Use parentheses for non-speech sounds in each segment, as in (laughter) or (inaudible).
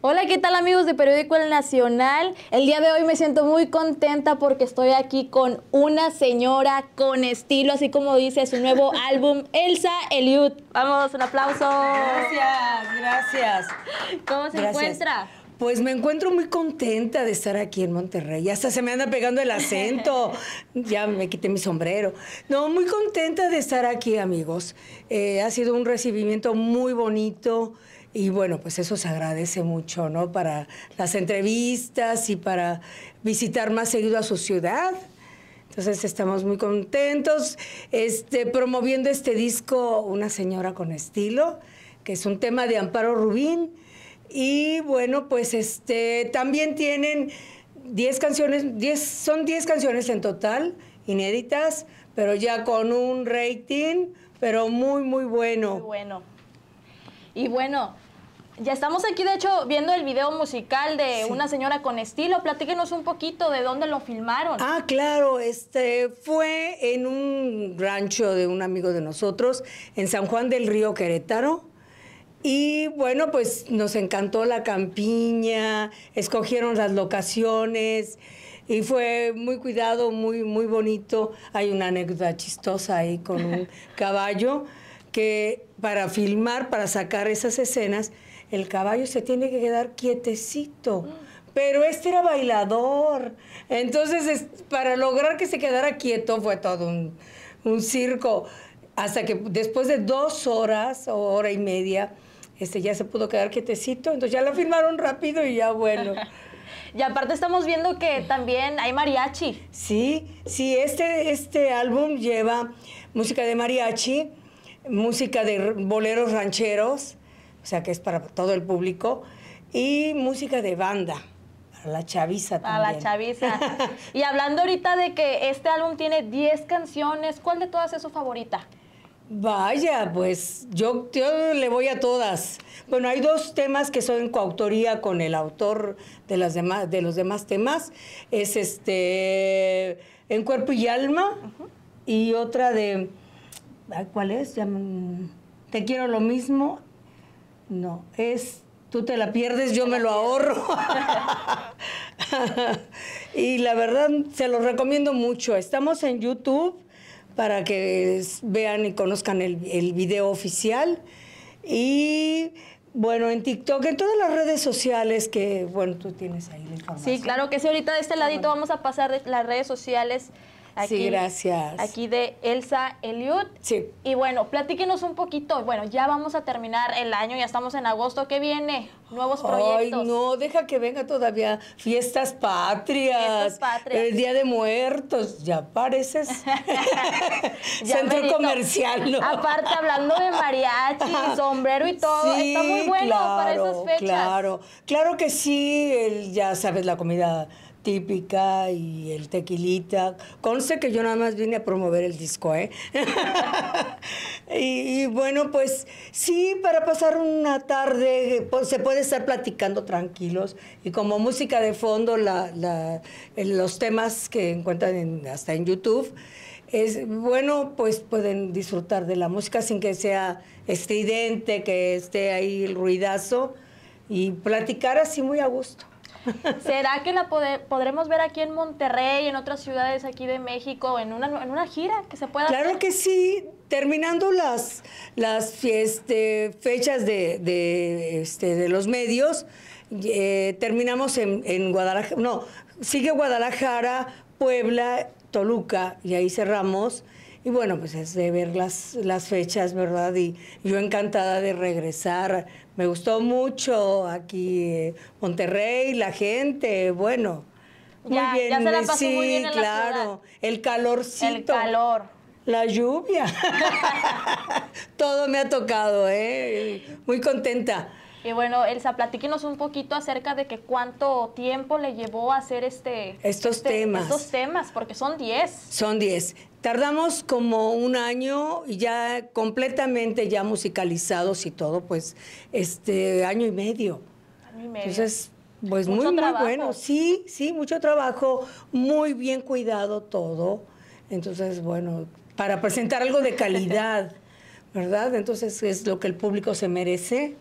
Hola, ¿qué tal amigos de Periódico El Nacional? El día de hoy me siento muy contenta porque estoy aquí con una señora con estilo, así como dice su nuevo (laughs) álbum, Elsa Eliud. Vamos, un aplauso. Gracias, gracias. ¿Cómo se encuentra? Pues me encuentro muy contenta de estar aquí en Monterrey. Hasta se me anda pegando el acento. (laughs) ya me quité mi sombrero. No, muy contenta de estar aquí, amigos. Eh, ha sido un recibimiento muy bonito. Y bueno, pues eso se agradece mucho, ¿no? Para las entrevistas y para visitar más seguido a su ciudad. Entonces estamos muy contentos. Este, promoviendo este disco Una señora con estilo, que es un tema de Amparo Rubín. Y bueno, pues este, también tienen 10 canciones, son 10 canciones en total, inéditas, pero ya con un rating, pero muy, muy bueno. Muy bueno. Y bueno, ya estamos aquí, de hecho, viendo el video musical de una señora con estilo. Platíquenos un poquito de dónde lo filmaron. Ah, claro, este fue en un rancho de un amigo de nosotros, en San Juan del Río Querétaro. Y bueno, pues nos encantó la campiña, escogieron las locaciones y fue muy cuidado, muy, muy bonito. Hay una anécdota chistosa ahí con un (laughs) caballo que para filmar, para sacar esas escenas, el caballo se tiene que quedar quietecito. Mm. Pero este era bailador. Entonces, para lograr que se quedara quieto fue todo un, circo. Hasta que después de dos horas o hora y media, este ya se pudo quedar quietecito. Entonces ya la filmaron rápido y ya bueno. (laughs) Y aparte estamos viendo que también hay mariachi. Sí, sí, este, este álbum lleva música de mariachi música de boleros rancheros, o sea que es para todo el público, y música de banda. Para la chaviza también. Para la chaviza. (laughs) y hablando ahorita de que este álbum tiene 10 canciones, ¿cuál de todas es su favorita? Vaya, pues yo, le voy a todas. Bueno, hay dos temas que son en coautoría con el autor de, las demás, de los demás temas. Es este En Cuerpo y Alma y otra de ¿Cuál es? te quiero lo mismo. No, es tú te la pierdes, yo me lo ahorro. (laughs) (laughs) y la verdad, se lo recomiendo mucho. Estamos en YouTube para que vean y conozcan el, video oficial. Y bueno, en TikTok, en todas las redes sociales que, bueno, tú tienes ahí Sí, claro que sí. Ahorita de este ah, ladito vamos a pasar las redes sociales sí, gracias. Aquí de Elsa Eliud. Sí. Y bueno, platíquenos un poquito. Bueno, ya vamos a terminar el año, ya estamos en agosto. ¿Qué viene? Nuevos proyectos. Ay, no, deja que venga todavía fiestas patrias. Fiestas patrias. El Día de Muertos. Ya pareces. (laughs) (laughs) Centro comercial, ¿no? Aparte, hablando de mariachi, (laughs) sombrero y todo, está muy bueno para esas fechas. Claro, claro que sí. ya sabes, la comida típica y el tequilita. Conste que yo nada más vine a promover el disco, ¿eh? (laughs) y, bueno, pues sí, para pasar una tarde pues, se puede estar platicando tranquilos y como música de fondo la, los temas que encuentran hasta en YouTube. Es, bueno, pues pueden disfrutar de la música sin que sea estridente, que esté ahí el ruidazo y platicar así muy a gusto. (laughs) ¿Será que la podremos ver aquí en Monterrey, en otras ciudades aquí de México, en una, gira que se pueda claro hacer? Claro que sí. Terminando las, las este, fechas de, de, este, los medios, eh, terminamos en, en Guadalajara. No, sigue Guadalajara, Puebla, Toluca y ahí cerramos. Y bueno, pues es de ver las, las fechas, ¿verdad? Y yo encantada de regresar. Me gustó mucho aquí eh, Monterrey, la gente, bueno. muy bien, sí, claro. el calorcito. El calor. La lluvia. (laughs) (laughs) Todo me ha tocado, ¿eh? Muy contenta. Y bueno, Elsa, platíquenos un poquito acerca de que cuánto tiempo le llevó a hacer este, estos este, temas. Estos temas, porque son 10. Son 10. Tardamos como un año ya completamente ya musicalizados y todo, pues este año y medio. Año y medio. Entonces, pues muy, muy bueno. Sí, sí, mucho trabajo, muy bien cuidado todo. Entonces, bueno, para presentar algo de calidad, (laughs) ¿verdad? Entonces es lo que el público se merece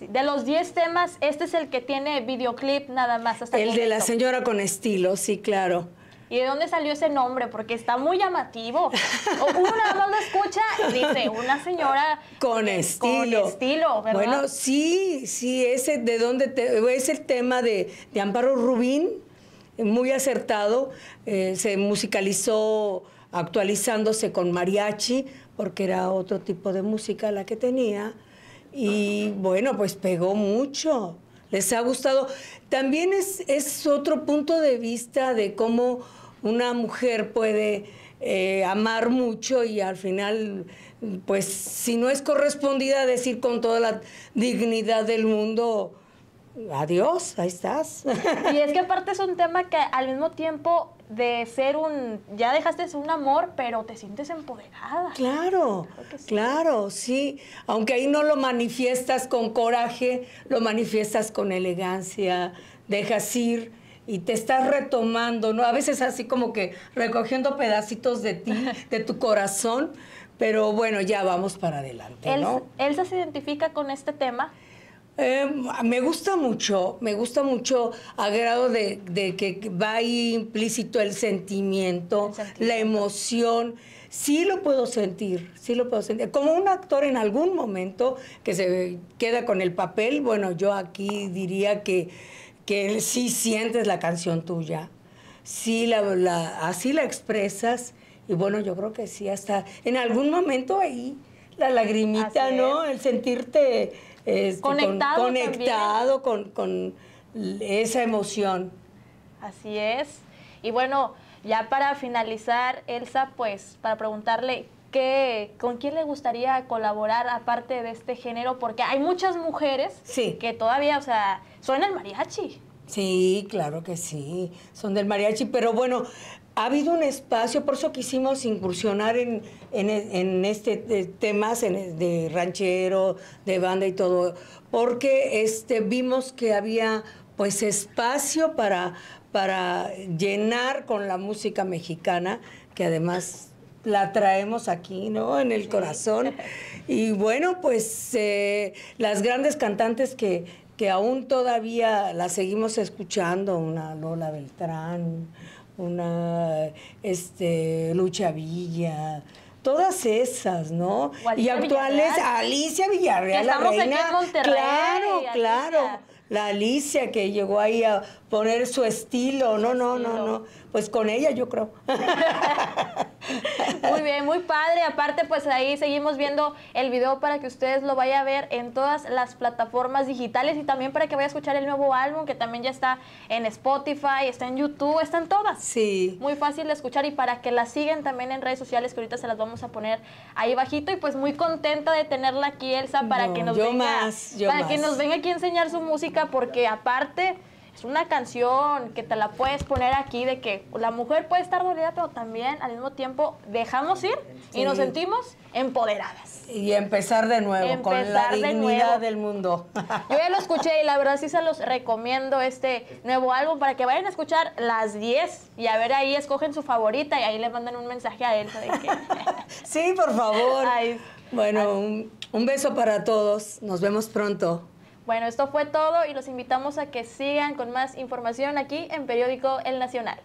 de los 10 temas, este es el que tiene videoclip nada más. Hasta el de la señora con estilo, sí, claro. ¿Y de dónde salió ese nombre? Porque está muy llamativo. Uno nada más lo escucha y dice, una señora... Con estilo. Bueno, sí, sí, ese de dónde es el tema de, de Amparo Rubín, muy acertado. Eh, se musicalizó actualizándose con mariachi, porque era otro tipo de música la que tenía. Y bueno, pues pegó mucho. Les ha gustado. También es, otro punto de vista de cómo una mujer puede eh, amar mucho y al final, pues si no es correspondida, decir con toda la dignidad del mundo, adiós, ahí estás. Y es que aparte es un tema que al mismo tiempo de ser un, ya dejaste un amor, pero te sientes empoderada. Claro, claro, sí. Aunque ahí no lo manifiestas con coraje, lo manifiestas con elegancia, dejas ir y te estás retomando, ¿no? A veces así como que recogiendo pedacitos de ti, (laughs) de tu corazón, pero bueno, ya vamos para adelante, ¿no? Elsa se identifica con este tema. Em, me gusta mucho, me gusta mucho a grado de, que va ahí implícito el sentimiento, la emoción. Sí lo puedo sentir, sí lo puedo sentir. Como un actor en algún momento que se queda con el papel, bueno, yo aquí diría que, sí sientes la canción tuya, sí la, así la expresas y bueno, yo creo que sí, hasta en algún momento ahí la lagrimita, ¿no? El sentirte este, conectado, con, esa emoción. Así es. Y bueno, ya para finalizar, Elsa, pues para preguntarle ¿Qué, con quién le gustaría colaborar aparte de este género, porque hay muchas mujeres que todavía, o sea, suena el mariachi. Sí, claro que sí, son del mariachi, pero bueno, ha habido un espacio, por eso quisimos incursionar en, este eh, temas de ranchero, de banda y todo, porque este, vimos que había pues espacio para, para llenar con la música mexicana, que además la traemos aquí, ¿no? En el corazón. (laughs) Y bueno, pues eh, las grandes cantantes que, que aún todavía las seguimos escuchando, una Lola Beltrán, una este, Lucha Villa, todas esas, ¿no? y actuales, Alicia Villarreal, la reina. claro, claro. La Alicia que llegó ahí a poner su estilo, no, no, no, no. Pues con ella yo creo. (laughs) Muy bien, muy padre. Aparte, pues ahí seguimos viendo el video para que ustedes lo vayan a ver en todas las plataformas digitales y también para que vayan a escuchar el nuevo álbum que también ya está en Spotify, está en YouTube, está en todas. Sí. Muy fácil de escuchar y para que la sigan también en redes sociales que ahorita se las vamos a poner ahí bajito y pues muy contenta de tenerla aquí Elsa para que nos venga para que nos venga aquí a enseñar su música porque aparte es una canción que te la puedes poner aquí de que la mujer puede estar dolida, pero también al mismo tiempo dejamos ir y nos sentimos empoderadas. Y empezar de nuevo con la dignidad del mundo. (laughs) Yo ya lo escuché y la verdad sí se los recomiendo este nuevo álbum para que vayan a escuchar las 10 y a ver ahí escogen su favorita y ahí le mandan un mensaje a él. (laughs) sí, por favor. Bueno, un beso para todos. Nos vemos pronto. Bueno, esto fue todo y los invitamos a que sigan con más información aquí en Periódico El Nacional.